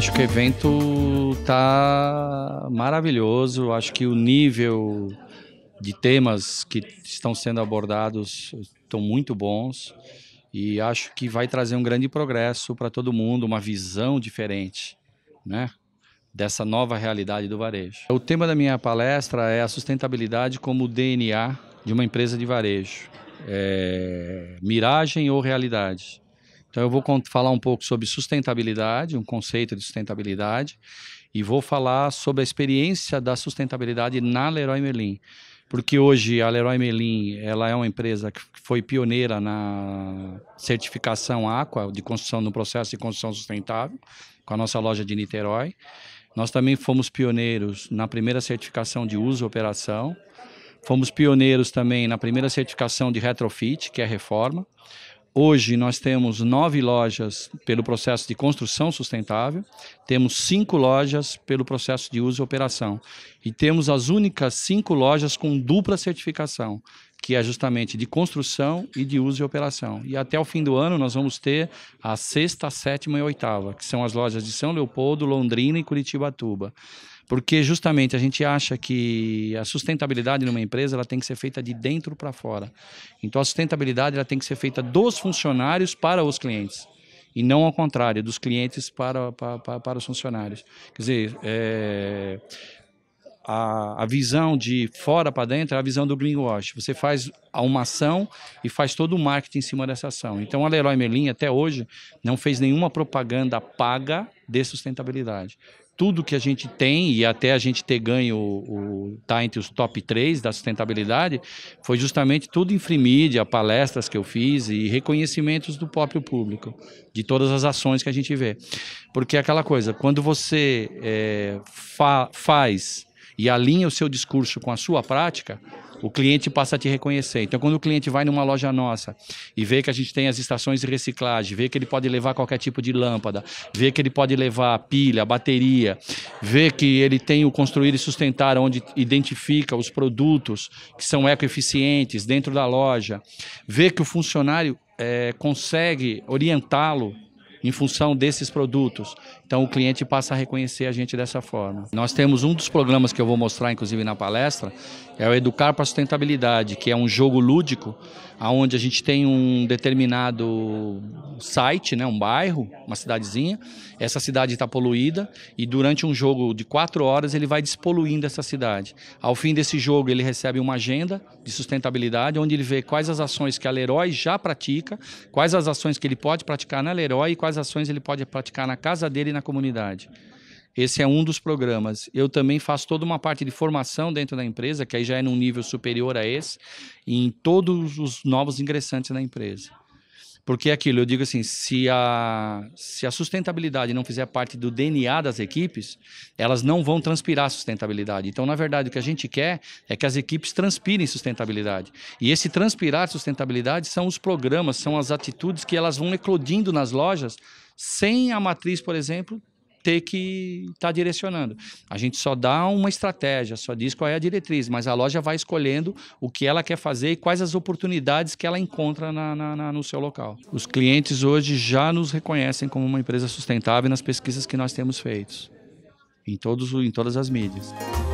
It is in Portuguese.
acho que o evento tá maravilhoso. Acho que o nível de temas que estão sendo abordados estão muito bons e acho que vai trazer um grande progresso para todo mundo, uma visão diferente, né? Dessa nova realidade do varejo. O tema da minha palestra é a sustentabilidade como DNA de uma empresa de varejo. É... miragem ou realidade? Então, eu vou falar um pouco sobre sustentabilidade, um conceito de sustentabilidade, e vou falar sobre a experiência da sustentabilidade na Leroy Merlin. Porque hoje a Leroy Merlin ela é uma empresa que foi pioneira na certificação Aqua, de construção, no processo de construção sustentável, com a nossa loja de Niterói. Nós também fomos pioneiros na primeira certificação de uso e operação. Fomos pioneiros também na primeira certificação de retrofit, que é reforma. Hoje nós temos nove lojas pelo processo de construção sustentável, temos cinco lojas pelo processo de uso e operação e temos as únicas cinco lojas com dupla certificação, que é justamente de construção e de uso e operação. E até o fim do ano nós vamos ter a sexta, a sétima e a oitava, que são as lojas de São Leopoldo, Londrina e Curitibatuba. Porque justamente a gente acha que a sustentabilidade numa empresa ela tem que ser feita de dentro para fora. Então a sustentabilidade ela tem que ser feita dos funcionários para os clientes e não ao contrário, dos clientes para, para, para os funcionários. Quer dizer, é, a, a visão de fora para dentro é a visão do greenwash. Você faz uma ação e faz todo o marketing em cima dessa ação. Então a Leroy Merlin até hoje não fez nenhuma propaganda paga de sustentabilidade. Tudo que a gente tem, e até a gente ter ganho, o, tá entre os top 3 da sustentabilidade, foi justamente tudo em free media, palestras que eu fiz e reconhecimentos do próprio público, de todas as ações que a gente vê. Porque é aquela coisa, quando você é, fa faz e alinha o seu discurso com a sua prática, o cliente passa a te reconhecer. Então, quando o cliente vai numa loja nossa e vê que a gente tem as estações de reciclagem, vê que ele pode levar qualquer tipo de lâmpada, vê que ele pode levar pilha, bateria, vê que ele tem o construir e sustentar, onde identifica os produtos que são ecoeficientes dentro da loja, vê que o funcionário é, consegue orientá-lo em função desses produtos. Então o cliente passa a reconhecer a gente dessa forma. Nós temos um dos programas que eu vou mostrar, inclusive na palestra, é o Educar para a Sustentabilidade, que é um jogo lúdico, onde a gente tem um determinado site, né, um bairro, uma cidadezinha. Essa cidade está poluída e durante um jogo de quatro horas ele vai despoluindo essa cidade. Ao fim desse jogo ele recebe uma agenda de sustentabilidade, onde ele vê quais as ações que a Leroy já pratica, quais as ações que ele pode praticar na Leroy e quais quais ações ele pode praticar na casa dele e na comunidade. Esse é um dos programas. Eu também faço toda uma parte de formação dentro da empresa, que aí já é num nível superior a esse, em todos os novos ingressantes na empresa. Porque é aquilo, eu digo assim, se a, se a sustentabilidade não fizer parte do DNA das equipes, elas não vão transpirar sustentabilidade. Então, na verdade, o que a gente quer é que as equipes transpirem sustentabilidade. E esse transpirar sustentabilidade são os programas, são as atitudes que elas vão eclodindo nas lojas sem a matriz, por exemplo, ter que estar tá direcionando. A gente só dá uma estratégia, só diz qual é a diretriz, mas a loja vai escolhendo o que ela quer fazer e quais as oportunidades que ela encontra na, na, na, no seu local. Os clientes hoje já nos reconhecem como uma empresa sustentável nas pesquisas que nós temos feitos, em, todos, em todas as mídias.